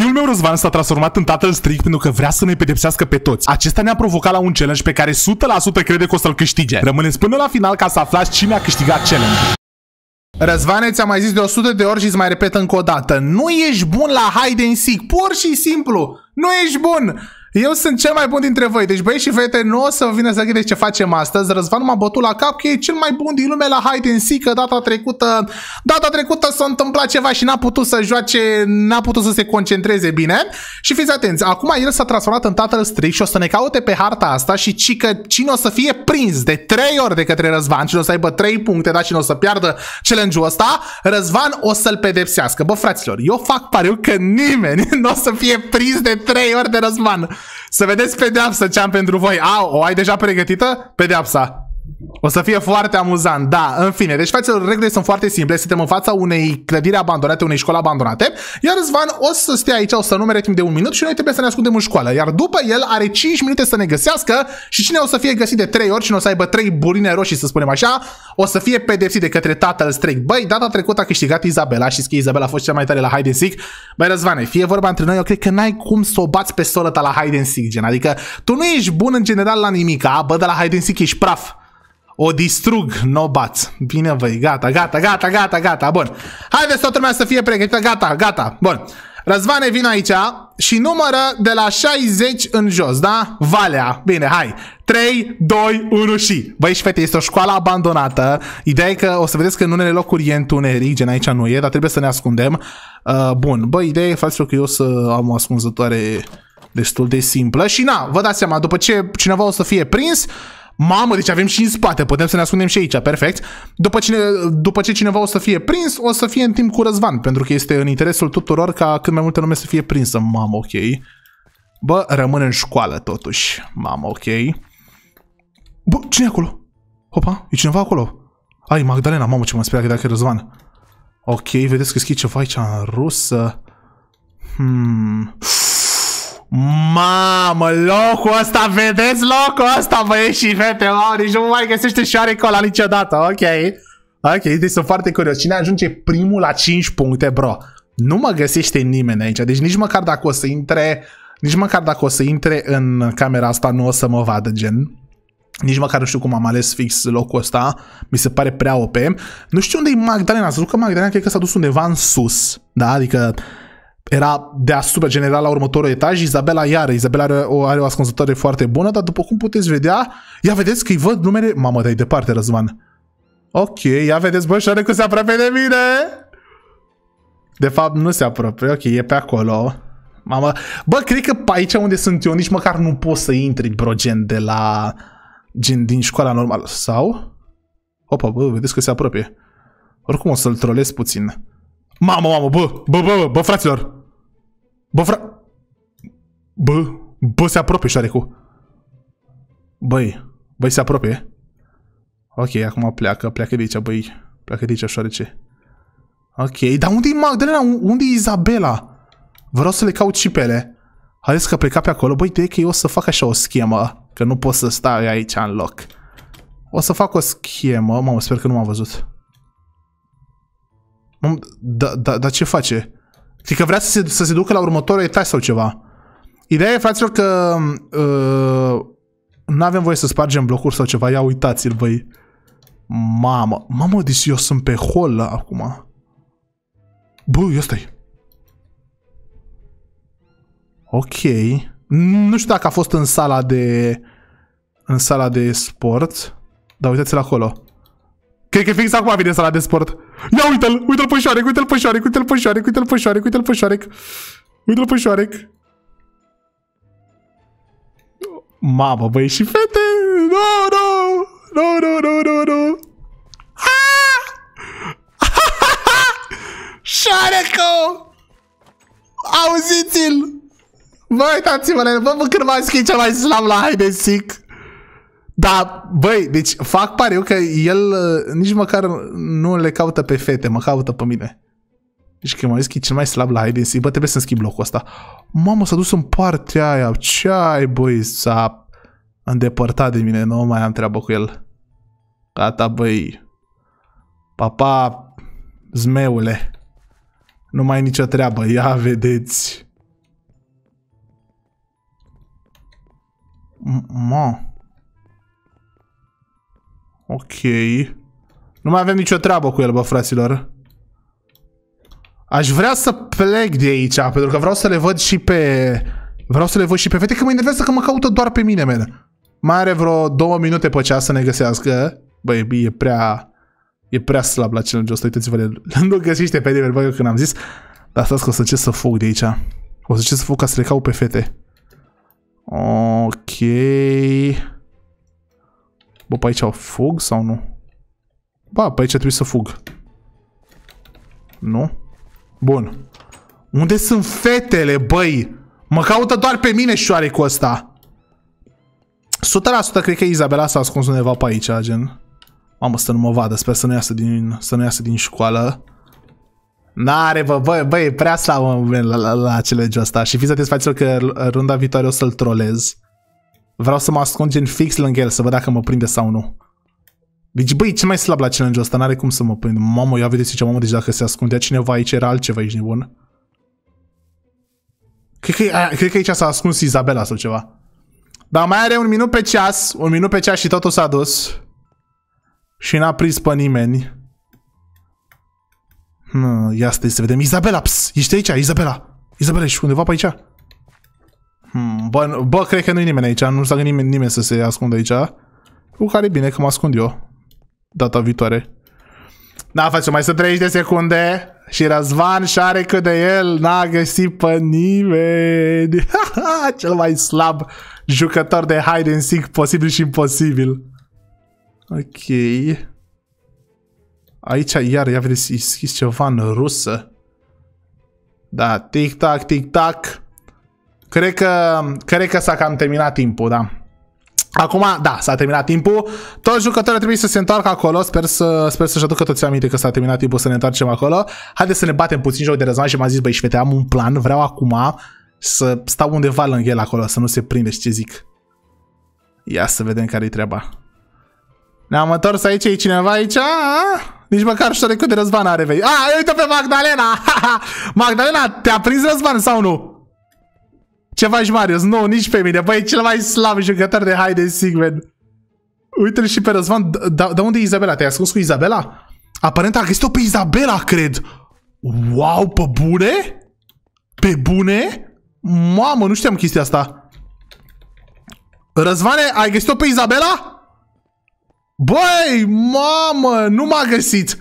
Fiul meu Răzvan s-a transformat în tatăl strict pentru că vrea să ne pedepsească pe toți. Acesta ne-a provocat la un challenge pe care 100% crede că o să-l câștige. Rămâneți până la final ca să aflați cine a câștigat challenge. Răzvane, ți-am mai zis de 100 de ori și îți mai repet încă o dată. Nu ești bun la hide and seek, pur și simplu. Nu ești bun. Eu sunt cel mai bun dintre voi, deci băieți și fete, nu o să vină să credeți ce facem astăzi. Răzvan m-a bătut la cap că e cel mai bun din lume la hide and seek, că data trecută, data trecută s-a întâmplat ceva și n-a putut să joace, n-a putut să se concentreze bine. Și fiți atenți, acum el s-a transformat în tatăl stric și o să ne caute pe harta asta și ci că cine o să fie prins de 3 ori de către Răzvan, cine o să aibă 3 puncte, dar cine o să piardă challenge-ul ăsta, Răzvan o să-l pedepsească. Bă, fraților, eu fac pariu că nimeni nu o să fie prins de 3 ori de Răzvan. Să vedeți pedeapsa ce am pentru voi. Au, o ai deja pregătită? Pedeapsa. O să fie foarte amuzant, da, în fine. Deci, fraților, regulile sunt foarte simple. Suntem în fața unei clădiri abandonate, unei școli abandonate, iar Zvan o să stea aici, o să numere timp de un minut și noi trebuie să ne ascundem în școală. Iar după el are 5 minute să ne găsească și cine o să fie găsit de 3 ori, cine o să aibă 3 buline roșii, să spunem așa, o să fie pedepsit de către tatăl strict. Băi, data trecută a câștigat Izabela, și că Izabela a fost cea mai tare la hide and seek. Băi, Răzvane, fie vorba între noi, eu cred că n-ai cum să o bați pe solăta la hide and seek, gen. Adică tu nu ești bun în general la nimica, bă, de la hide and seek ești praf. O distrug, no bați. Bine voi, gata, gata, gata, gata, gata, bun. Haideți toată lumea să fie pregătită, gata, gata, bun. Răzvane, vin aici și numără de la 60 în jos, da? Valea. Bine, hai. 3, 2, 1 și... Băi și fete, este o școală abandonată. Ideea e că o să vedeți că în unele locuri e întuneric, gen aici nu e, dar trebuie să ne ascundem. Uh, bun, băi, ideea e faptul că eu să am o ascunzătoare destul de simplă și na, vă dați seama, după ce cineva o să fie prins, Mamă, deci avem și în spate, putem să ne ascundem și aici, perfect. După, cine, după ce cineva o să fie prins, o să fie în timp cu Răzvan, pentru că este în interesul tuturor ca cât mai multe lume să fie prinsă. Mamă, ok. Bă, rămân în școală totuși. Mamă, ok. Bă, cine e acolo? Opa, e cineva acolo. Ai, Magdalena, mamă ce mă speria că dacă e Răzvan. Ok, vedeți că scrie ceva aici în rusă. Hmm... Uf. Mamă, locul ăsta, vedeți locul ăsta, băieți și fete, mă, nici nu mai găsește și are cola niciodată, ok. Ok, deci sunt foarte curios. Cine ajunge primul la 5 puncte, bro? Nu mă găsește nimeni aici, deci nici măcar dacă o să intre, nici măcar dacă o să intre în camera asta, nu o să mă vadă, gen. Nici măcar nu știu cum am ales fix locul ăsta, mi se pare prea OP. Nu știu unde e Magdalena, să că Magdalena cred că s-a dus undeva în sus, da? Adică era deasupra, general, la următorul etaj, Izabela iară. Izabela are o, are o ascunzătoare foarte bună, dar după cum puteți vedea, ia vedeți că îi văd numere... Mamă, dai departe, Răzvan. Ok, ia vedeți, bă, șoare, că se apropie de mine! De fapt, nu se apropie, ok, e pe acolo. Mamă, bă, cred că pe aici unde sunt eu, nici măcar nu poți să intri, bro, gen de la... Gen din școala normală, sau? Opa, bă, vedeți că se apropie. Oricum o să-l trolez puțin. Mamă, mamă, bă, bă, bă, bă, bă fraților, Bă, fra... Bă, bă, se apropie șoarecul. Băi, băi, se apropie. Ok, acum pleacă, pleacă de aici, băi. Pleacă de aici, șoarece. Ok, dar unde e Magdalena? Unde e Izabela? Vreau să le caut și pe ele. Haideți că pleca pe acolo. Băi, de că eu o să fac așa o schemă, că nu pot să stau aici în loc. O să fac o schemă. Mamă, sper că nu m-am văzut. Mamă, da, da, da, ce face? Știi că vrea să se, să se ducă la următorul etaj sau ceva. Ideea e, fraților, că uh, nu avem voie să spargem blocuri sau ceva. Ia uitați-l, băi. Mamă, mamă, deci eu sunt pe hol acum. Bă, ăsta stai. Ok. Nu știu dacă a fost în sala de... În sala de sport. Dar uitați-l acolo. Cred că fix acum vine sala de sport. Ia uite-l, uite-l pe șoarec, uite-l pe șoarec, uite-l pe șoarec, uite-l pe șoarec, uite-l pe șoarec. Uite-l pe șoarec. Mamă, băi, și fete! No, no! No, no, no, no, no! Șoareco! Auziți-l! Bă, uitați-vă bă, bă, când m schimb cel mai slab la hide and seek. Da, băi, deci fac pariu că el uh, nici măcar nu le caută pe fete, mă caută pe mine. Deci că m-am zis că e cel mai slab la hide and Bă, trebuie să-mi schimb locul ăsta. Mamă, s-a dus în partea aia. Ce ai, băi? S-a îndepărtat de mine. Nu mai am treabă cu el. Gata, băi. Papa, zmeule. Nu mai ai nicio treabă. Ia, vedeți. Mă. Ok. Nu mai avem nicio treabă cu el, bă, fraților. Aș vrea să plec de aici, pentru că vreau să le văd și pe... Vreau să le văd și pe fete, că mă enervează că mă caută doar pe mine, mele. Mai are vreo două minute pe ceas să ne găsească. Băi, e prea... E prea slab la challenge ăsta, uitați-vă de Nu găsiște pe nimeni, bă, eu când am zis. Dar stați că o să ce să fug de aici. O să ce să fug ca să le caut pe fete. Ok... Bă, pe aici fug sau nu? Ba, pe aici trebuie să fug. Nu? Bun. Unde sunt fetele, băi? Mă caută doar pe mine cu ăsta. 100% cred că Izabela s-a ascuns undeva pe aici, gen. Mamă, să nu mă vadă, sper să nu iasă din, să nu iasă din școală. N-are, bă, Băi, bă, prea slab la, la, la acele ăsta. Și fiți satisfacți că runda viitoare o să-l trolez. Vreau să mă ascund gen fix lângă el, să văd dacă mă prinde sau nu. Deci, băi, ce mai slab la challenge-ul ăsta, n-are cum să mă prind. Mamă, ia vedeți ce mamă, deci dacă se ascundea cineva aici, era altceva aici nebun. Cred că, a, cred că aici s-a ascuns Isabela sau ceva. Dar mai are un minut pe ceas, un minut pe ceas și totul s-a dus. Și n-a prins pe nimeni. Hmm, ia stai să vedem. Isabela ps, ești aici, Isabela? Isabela, ești undeva pe aici? Hmm, bă, bă, cred că nu-i nimeni aici. Nu s-a gândit nimeni, nimeni să se ascundă aici. Cu care bine că mă ascund eu. Data viitoare. Na, da, face mai să 30 de secunde. Și Razvan și are cât de el. N-a găsit pe nimeni. Cel mai slab jucător de hide and seek posibil și imposibil. Ok. Aici iar i-a scris ceva în rusă. Da, tic-tac, tic-tac. Cred că, cred că s-a cam terminat timpul, da. Acum, da, s-a terminat timpul. Toți jucătorii trebuie să se întoarcă acolo. Sper, să, sper să-și aducă toți aminte că s-a terminat timpul să ne întoarcem acolo. Haideți să ne batem puțin joc de răzvan și m-a zis, băi, și fete, am un plan, vreau acum să stau undeva lângă el acolo, să nu se prinde și ce zic. Ia să vedem care-i treaba. Ne-am întors aici, e cineva aici? A? Nici măcar șorecul de Răzvan are vei. A, uite pe Magdalena! Magdalena, te-a prins Răzvan sau nu? Ce faci, Marius? Nu, nici pe mine. Băi, e cel mai slab jucător de haide, and Uite-l și pe Răzvan. Da, da unde e Izabela? Te-ai ascuns cu Izabela? Aparent a găsit-o pe Izabela, cred. Wow, pe bune? Pe bune? Mamă, nu știam chestia asta. Răzvane, ai găsit-o pe Izabela? Băi, mamă, nu m-a găsit.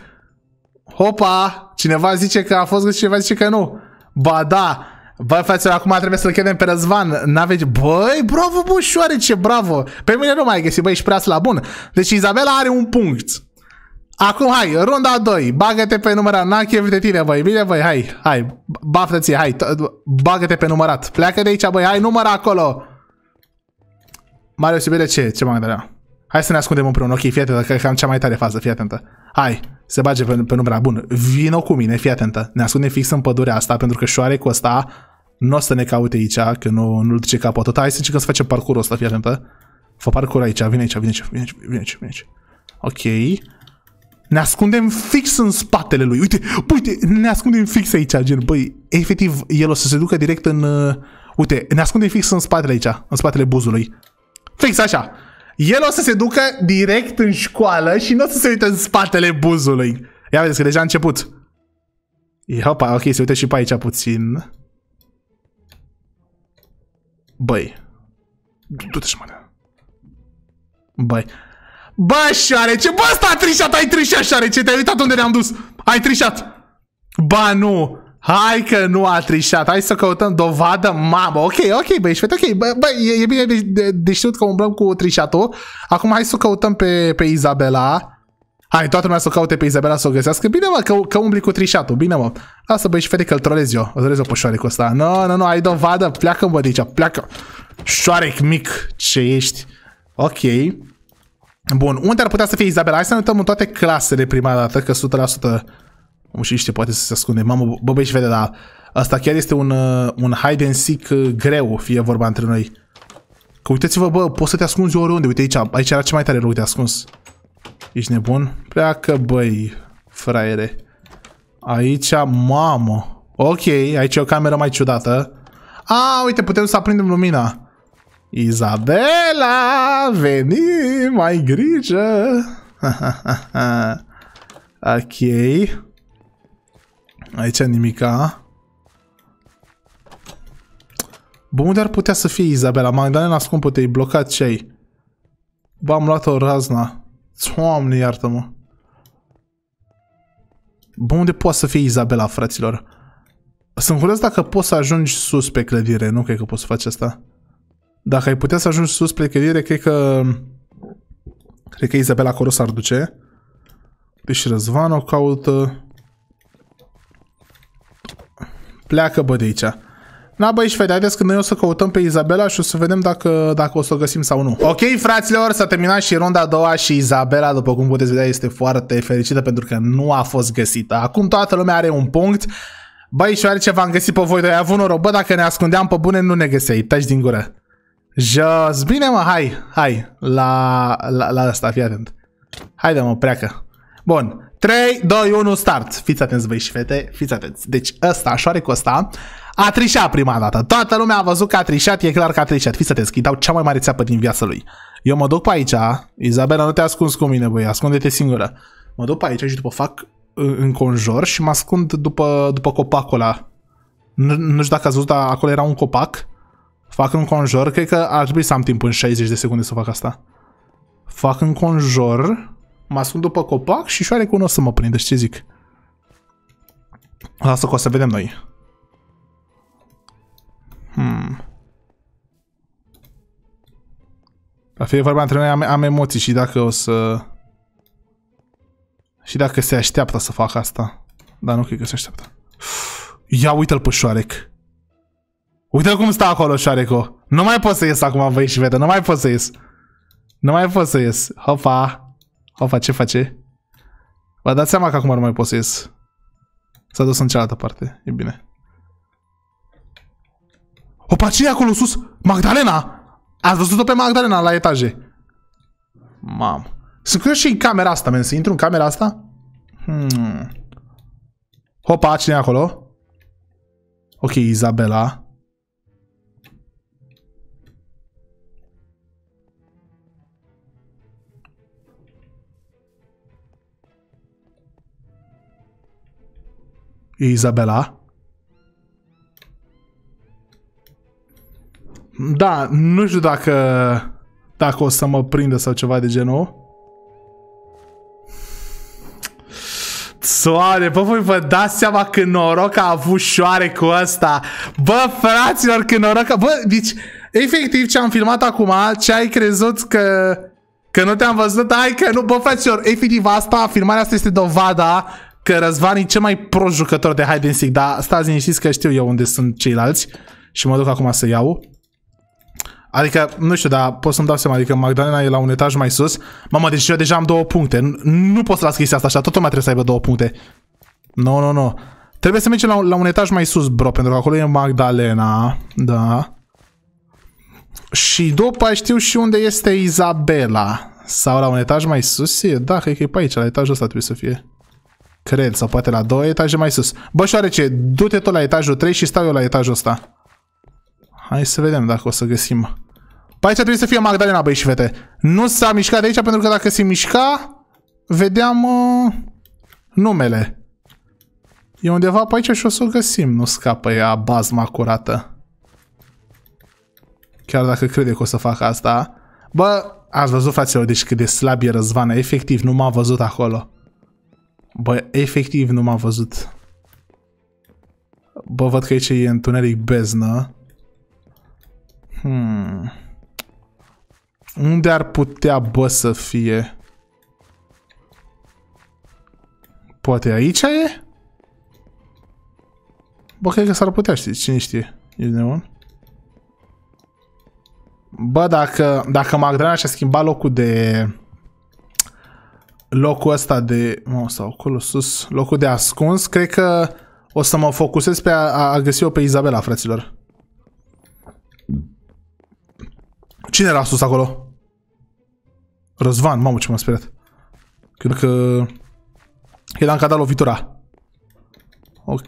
Hopa, cineva zice că a fost găsit, cineva zice că nu. Ba da, Bă, fraților, acum trebuie să-l chemem pe Răzvan. N-aveți... Băi, bravo, ce bravo. Pe mine nu mai găsi, băi, ești prea la bun. Deci Izabela are un punct. Acum, hai, runda 2. Bagă-te pe numărat. N-am chef de tine, băi. Bine, băi, hai, hai. baftă hai. Bagă-te pe numărat. Pleacă de aici, băi, hai, număr acolo. Mario de ce? Ce mai dărea? Hai să ne ascundem împreună. Ok, fii atentă, că am cea mai tare fază, fii atentă. Hai, se bage pe, pe numărat. Bun, vino cu mine, fii atentă. Ne ascundem fix în pădurea asta, pentru că șoare cu ăsta nu o să ne caute aici, că nu, nu-l duce capul tot. Hai să încercăm să facem parcurul ăsta, fii atentă. Fă parcur aici, vine aici, vine aici, vine aici, vine aici, vine aici. Ok. Ne ascundem fix în spatele lui. Uite, uite, ne ascundem fix aici, gen, băi, efectiv, el o să se ducă direct în... Uh, uite, ne ascundem fix în spatele aici, în spatele buzului. Fix așa. El o să se ducă direct în școală și nu o să se uite în spatele buzului. Ia vedeți că deja a început. Hopa, ok, se uite și pe aici puțin. Băi. Du-te și mă Băi. Bă, șoarece, bă, sta a trișat, ai trișat, șoarece, te-ai uitat unde ne-am dus. Ai trișat. Ba, nu. Hai că nu a trișat, hai să căutăm dovadă, mamă, ok, ok, băi, ești ok, bă, bă, e, e bine de, de, de știut că umblăm cu trișatul, acum hai să căutăm pe, pe Izabela, Hai, toată lumea să o caute pe Izabela să o găsească. Bine, mă, că, că umbli cu trișatul. Bine, mă. Lasă, băi, și fete că-l trolez eu. O trolez eu pe șoarecul ăsta. Nu, no, nu, no, nu, no, ai dovadă. Pleacă, mă, aici. Pleacă. Șoarec mic. Ce ești? Ok. Bun, unde ar putea să fie Izabela? Hai să ne uităm în toate clasele prima dată, că 100%... Nu știu, știu, poate să se ascunde. Mamă, bă, băi, și vede, dar asta chiar este un, uh, un hide and seek uh, greu, fie vorba între noi. Că uitați-vă, bă, poți să te ascunzi oriunde. Uite aici, aici era ce mai tare loc de ascuns. Ești nebun? Pleacă, băi, fraiere. Aici, mamă. Ok, aici e o cameră mai ciudată. A, uite, putem să aprindem lumina. Izabela, veni, mai grijă. ok. Aici nimica. Bun, unde ar putea să fie Izabela? Magdalena scumpă, te-ai blocat ce ai? B-am luat o razna. Doamne, iartă-mă. Bă, unde poate să fie Izabela, fraților? Sunt curios dacă poți să ajungi sus pe clădire. Nu cred că poți să faci asta. Dacă ai putea să ajungi sus pe clădire, cred că... Cred că Izabela acolo s-ar duce. Deci Răzvan o caută. Pleacă, bă, de aici. Na băi, și vedeți că noi o să căutăm pe Izabela și o să vedem dacă, dacă o să o găsim sau nu. Ok, fraților, s-a terminat și runda a doua și Izabela, după cum puteți vedea, este foarte fericită pentru că nu a fost găsită. Acum toată lumea are un punct. Băi, și ce v-am găsit pe voi doi, avut noroc. Bă, dacă ne ascundeam pe bune, nu ne găseai. Taci din gură. Jos, bine mă, hai, hai, la, la, la asta, fii atent. Haide mă, preacă. Bun, 3, 2, 1, start. Fiți atenți băi și fete, fiți atenți. Deci ăsta, cu ăsta, a trișat prima dată. Toată lumea a văzut că a trișat, e clar că a trișat. Fii să te îi cea mai mare țeapă din viața lui. Eu mă duc pe aici, Izabela, nu te ascunzi cu mine, băi, ascunde-te singură. Mă duc pe aici și după fac conjor și mă ascund după, după copacul ăla. Nu, nu știu dacă ați văzut, dar acolo era un copac. Fac conjor, cred că ar trebui să am timp în 60 de secunde să fac asta. Fac conjor, mă ascund după copac și șoarecul nu o să mă prindă, ce zic? Lasă că o să vedem noi. La fel e vorba între noi, am, am emoții și dacă o să... Și dacă se așteaptă să fac asta. Dar nu cred că se așteaptă. Ia uite-l pe șoarec. Uite cum stă acolo șoareco. Nu mai pot să ies acum, băi și vede, Nu mai pot să ies. Nu mai pot să ies. Hopa. Hopa, ce face? Vă dați seama că acum nu mai pot să ies. S-a dus în cealaltă parte. E bine. Opa, ce e acolo sus? Magdalena! Ați văzut-o pe Magdalena la etaje. Mam. Sunt curios și în camera asta, men. Să intru în camera asta? Hmm. Hopa, cine acolo? Ok, Izabela. Isabela. Da, nu știu dacă, dacă o să mă prindă sau ceva de genul. Soare, bă, voi vă dați seama că noroc a avut șoare cu ăsta. Bă, fraților, că noroc a... Bă, deci, efectiv, ce am filmat acum, ce ai crezut că... Că nu te-am văzut? ai că nu, bă, fraților, efectiv, asta, filmarea asta este dovada că Răzvan e cel mai pro jucător de hide and seek, dar stați liniștiți că știu eu unde sunt ceilalți și mă duc acum să iau. Adică, nu știu, dar pot să-mi dau seama, adică Magdalena e la un etaj mai sus. Mamă, deci eu deja am două puncte. Nu, nu pot să las chestia asta așa, totul mai trebuie să aibă două puncte. Nu, no, nu, no, nu. No. Trebuie să mergem la, la un etaj mai sus, bro, pentru că acolo e Magdalena. Da. Și după știu și unde este Izabela. Sau la un etaj mai sus e? Da, cred că e pe aici, la etajul ăsta trebuie să fie. Cred, sau poate la două etaje mai sus. Bă, șoarece, du-te tot la etajul 3 și stau eu la etajul ăsta. Hai să vedem dacă o să găsim pe păi aici trebuie să fie Magdalena, băi și fete. Nu s-a mișcat de aici, pentru că dacă se mișca, vedeam uh, numele. E undeva pe aici și o să o găsim. Nu scapă ea bazma curată. Chiar dacă crede că o să fac asta. Bă, ați văzut, fraților, deci cât de slab e răzvana. Efectiv, nu m-a văzut acolo. Bă, efectiv, nu m-a văzut. Bă, văd că aici e întuneric beznă. Hmm... Unde ar putea, bă, să fie? Poate aici e? Bă, cred că s-ar putea, știi? Cine știe? Ești neun? Bă, dacă, dacă Magdalena și-a schimbat locul de... Locul ăsta de... Mă, sau acolo sus. Locul de ascuns, cred că o să mă focusez pe a, a găsi-o pe Izabela, fraților. Cine era sus acolo? Răzvan, mamă ce m-am speriat. Cred că... el că a dat lovitura. Ok.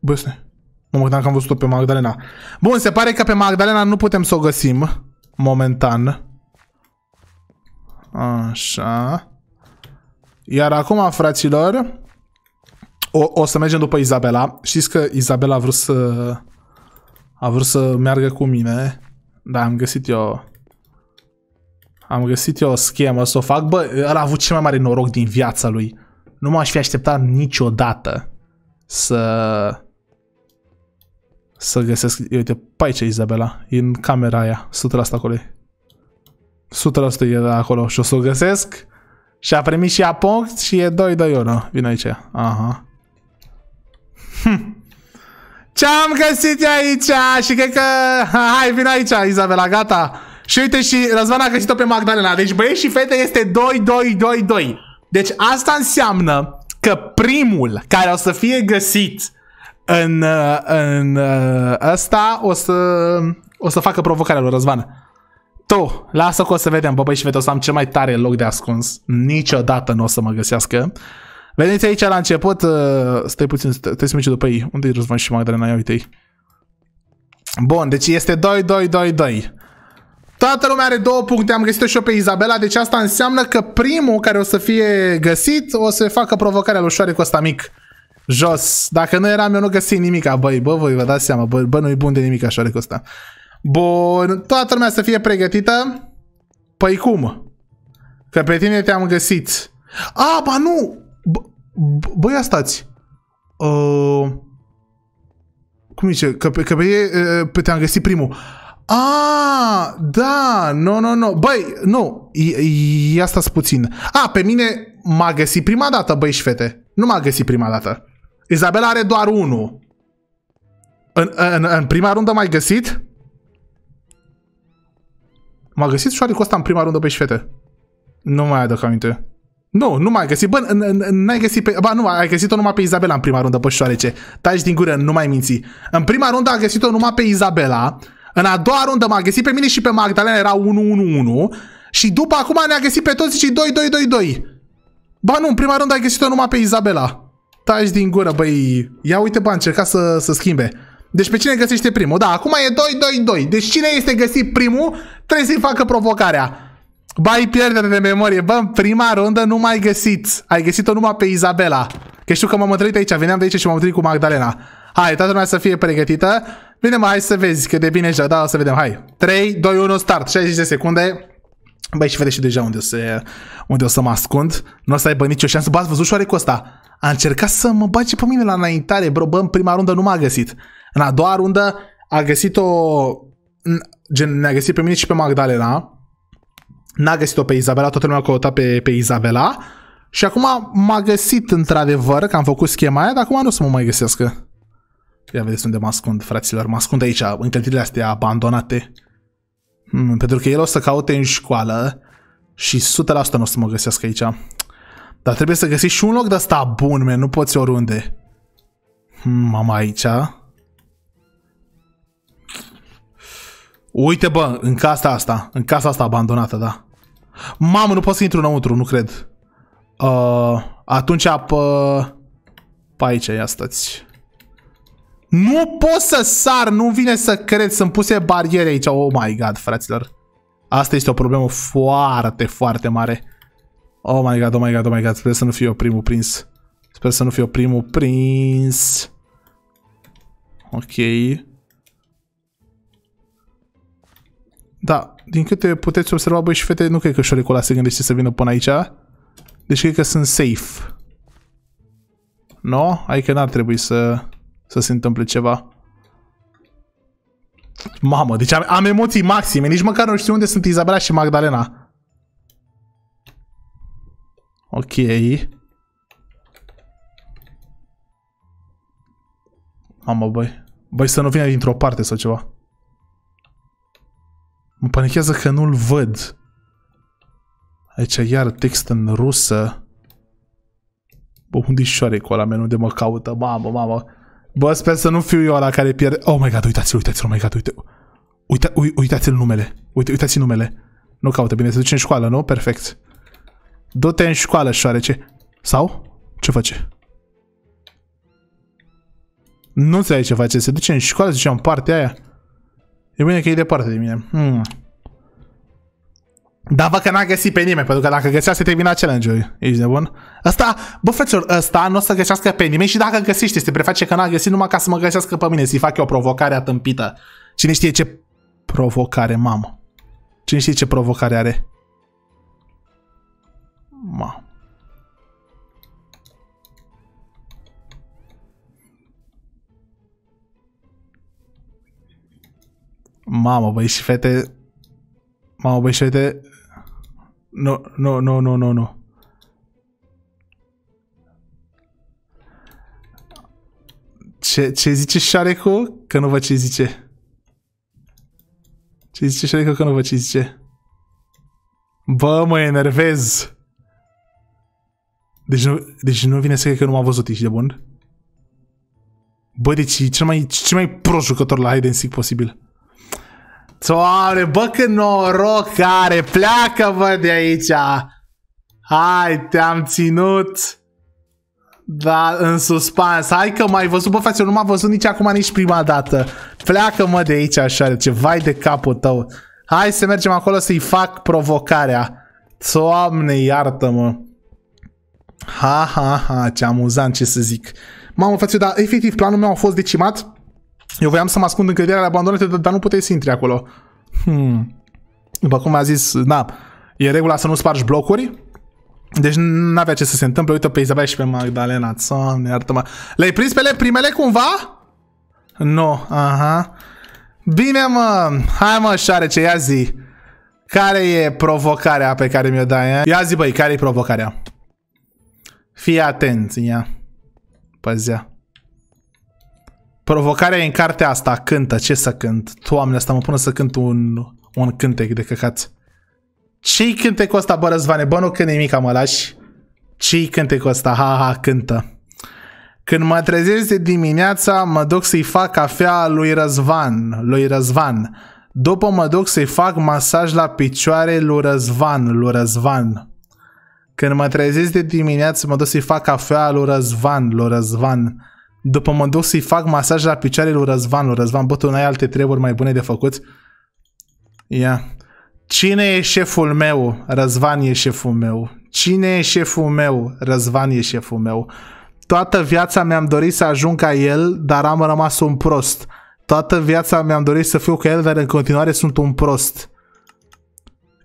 Bă, stai. Mă gândeam că am văzut-o pe Magdalena. Bun, se pare că pe Magdalena nu putem să o găsim. Momentan. Așa. Iar acum, fraților, o, o să mergem după Izabela. Știți că Izabela a vrut să... A vrut să meargă cu mine. Da, am găsit eu am găsit eu o schemă să o fac. Bă, el a avut cel mai mare noroc din viața lui. Nu m-aș fi așteptat niciodată să... Să găsesc... Uite, pe aici Izabela. E în camera aia. asta acolo e. asta e acolo. Și o să o găsesc. Și a primit și a punct și e 2 2 1. Vin aici. Aha. Hm. Ce-am găsit eu aici? Și cred că... Hai, vin aici, Izabela, gata. Și uite și Răzvan a găsit-o pe Magdalena. Deci băieți și fete este 2-2-2-2. Deci asta înseamnă că primul care o să fie găsit în, uh, în uh, ăsta o să, o să facă provocarea lui Răzvan. Tu, lasă că o să vedem, bă, băi și fete, o să am cel mai tare loc de ascuns. Niciodată nu o să mă găsească. Veniți aici la început, uh, stai puțin, trebuie să mergi după ei. Unde-i Răzvan și Magdalena? Ia uite-i. Bun, deci este 2-2-2-2. Toată lumea are două puncte, am găsit-o și eu pe Izabela, deci asta înseamnă că primul care o să fie găsit o să facă provocarea lui Șoare cu mic. Jos. Dacă nu eram eu, nu găsi nimic, băi, bă, voi vă dați seama, bă, bă nu-i bun de nimic așa cu costa. Bun, toată lumea să fie pregătită. Păi cum? Că pe tine te-am găsit. A, ba nu! Băi, bă, stați. Uh, cum zice? Că, că pe, e, pe te-am găsit primul. A, ah, da, nu, no, nu, no, nu. No. Băi, nu, ia asta puțin. A, pe mine m-a găsit prima dată, băi și fete. Nu m-a găsit prima dată. Izabela are doar unul. În, în, în prima rundă m-ai găsit? M-a găsit șoaricul ăsta în prima rundă, băi și fete. Nu mai aduc aminte. Nu, nu mai ai găsit. Bă, n-ai găsit pe... Ba, nu, ai găsit-o numai pe Izabela în prima rundă, bă, șoarece. Taci din gură, nu mai minți. În prima rundă a găsit-o numai pe Izabela în a doua rundă m-a găsit pe mine și pe Magdalena, era 1-1-1 și după acum ne-a găsit pe toți și 2-2-2-2. Ba nu, în prima rundă ai găsit-o numai pe Izabela. Taci din gură, băi. Ia uite, ba, încerca să, să schimbe. Deci pe cine găsește primul? Da, acum e 2-2-2. Deci cine este găsit primul, trebuie să-i facă provocarea. Bai pierdere de memorie. Bă, în prima rundă nu mai găsiți. Ai găsit-o numai pe Izabela. Că știu că m-am întâlnit aici, veneam de aici și m-am întâlnit cu Magdalena. Hai, toată lumea să fie pregătită. Bine, mai, hai să vezi că de bine joc. Da, o să vedem. Hai. 3, 2, 1, start. 60 de secunde. Băi, și vede și deja unde o să, unde o să mă ascund. Nu o să aibă nicio șansă. Bă, ați văzut șoarecul ăsta? A încercat să mă bage pe mine la înaintare, bro. Bă, în prima rundă nu m-a găsit. În a doua rundă a găsit-o... Gen, ne-a găsit pe mine și pe Magdalena. N-a găsit-o pe Izabela, toată lumea a căutat pe, pe Izabela. Și acum m-a găsit într-adevăr, că am făcut schema aia, dar acum nu o să mă mai găsească. Ia vedeți unde mă ascund, fraților. Mă ascund aici, în clădirile astea abandonate. Hmm, pentru că el o să caute în școală și 100% nu o să mă găsească aici. Dar trebuie să găsești și un loc de asta bun, man. Nu poți oriunde. Hmm, mama aici. Uite, bă, în casa asta. În casa asta abandonată, da. Mamă, nu pot să intru înăuntru, nu cred. Uh, atunci, pe... Pe aici, ia stați. Nu pot să sar, nu vine să cred, sunt puse bariere aici. Oh my god, fraților. Asta este o problemă foarte, foarte mare. Oh my god, oh my god, oh my god, sper să nu fiu primul prins. Sper să nu fiu primul prins. Ok. Da, din câte puteți observa, băi și fete, nu cred că șoricul ăla se gândește să vină până aici. Deci cred că sunt safe. No? Adică n-ar trebui să să se întâmple ceva. Mamă, deci am, am emoții maxime. Nici măcar nu știu unde sunt Izabela și Magdalena. Ok. Mamă, băi. Băi, să nu vină dintr-o parte sau ceva. Mă panichează că nu-l văd. Aici iar text în rusă. Bă, unde-i șoarecul ăla meu? Unde mă caută? Mamă, mamă. Bă, sper să nu fiu eu la care pierde... Oh my god, uitați-l, uitați-l, oh my god, uite... Uita, u, uitați-l numele. Uite, uitați-l numele. Nu caută bine, se duce în școală, nu? Perfect. Du-te în școală, șoarece. Sau? Ce face? Nu înțeleg ce face. Se duce în școală, se duce în partea aia. E bine că e departe de mine. Hmm. Da, vă că n-a găsit pe nimeni, pentru că dacă găsea se termina challenge-ul. Ești nebun? Asta, bă frățior, ăsta nu o să găsească pe nimeni și dacă găsiște, se preface că n-a găsit numai ca să mă găsească pe mine, să-i fac eu o provocare atâmpită. Cine știe ce provocare, mamă. Cine știe ce provocare are? Ma. Mamă, băi și fete, Mamă, băi, și fete... No, no, no, no, no, Ce, ce zice Shareko? Că nu vă ce zice. Ce zice Shareko? Că nu vă ce zice. Bă, mă enervez! Deci nu, deci nu vine să cred că nu m-a văzut, ești de bun. Bă, deci e cel mai, cel mai pro jucător la hide and seek posibil. Doamne, bă, că noroc are! pleacă, bă, de aici. Hai, te-am ținut. Da, în suspans. Hai că mai ai văzut, bă, frate, eu nu m-am văzut nici acum, nici prima dată. Pleacă, mă, de aici, așa, ce vai de capul tău. Hai să mergem acolo să-i fac provocarea. Doamne, iartă-mă. Ha, ha, ha, ce amuzant, ce să zic. Mamă, frate, dar efectiv planul meu a fost decimat eu voiam să mă ascund în clădirea abandonate, dar nu puteai să intri acolo. Hmm. După cum a zis, na, e regula să nu spargi blocuri, deci n-avea ce să se întâmple. Uite pe Izabela și pe Magdalena. Doamne, iartă-mă. Le-ai prins pe le primele cumva? Nu, no. aha. Bine, mă. Hai, mă, șoarece, ia zi. Care e provocarea pe care mi-o dai? Eh? Ia zi, băi, care e provocarea? Fii atenți, ia. Păzea. Provocarea e în cartea asta. Cântă. Ce să cânt? Doamne, asta mă pune să cânt un, un cântec de căcați. Ce-i cântecul ăsta, bă, Răzvane? Bă, nu cânt nimic, mă lași. Ce-i cântecul ăsta? Ha, ha, cântă. Când mă trezesc de dimineața, mă duc să-i fac cafea lui Răzvan. Lui Răzvan. După mă duc să-i fac masaj la picioare lui Răzvan. Lui Răzvan. Când mă trezesc de dimineață, mă duc să-i fac cafea lui Răzvan. Lui Răzvan. După mă duc să-i fac masaj la picioare lui Răzvan. Lui Răzvan, bă, tu n-ai alte treburi mai bune de făcut? Ia. Yeah. Cine e șeful meu? Răzvan e șeful meu. Cine e șeful meu? Răzvan e șeful meu. Toată viața mi-am dorit să ajung ca el, dar am rămas un prost. Toată viața mi-am dorit să fiu ca el, dar în continuare sunt un prost.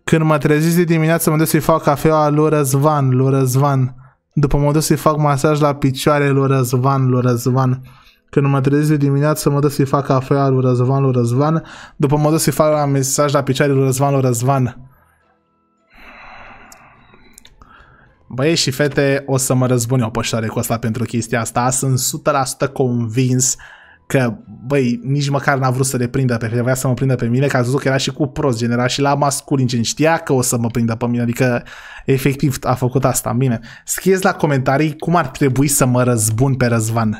Când mă trezesc de dimineață, mă duc să-i fac cafeaua lui Răzvan, lui Răzvan. După mă duc să-i fac masaj la picioare lui Răzvan, lui Răzvan. Când mă trezesc de dimineață, mă duc să-i fac cafea lui Răzvan, lui Răzvan. După mă duc să-i fac la mesaj la picioare lui Răzvan, lui Răzvan. Băieți și fete, o să mă răzbun eu pe cu asta pentru chestia asta. Sunt 100% convins că, băi, nici măcar n-a vrut să le prindă pe vrea să mă prindă pe mine, că a zis că era și cu prost genera și la masculin gen știa că o să mă prindă pe mine, adică efectiv a făcut asta, bine. Scrieți la comentarii cum ar trebui să mă răzbun pe Răzvan.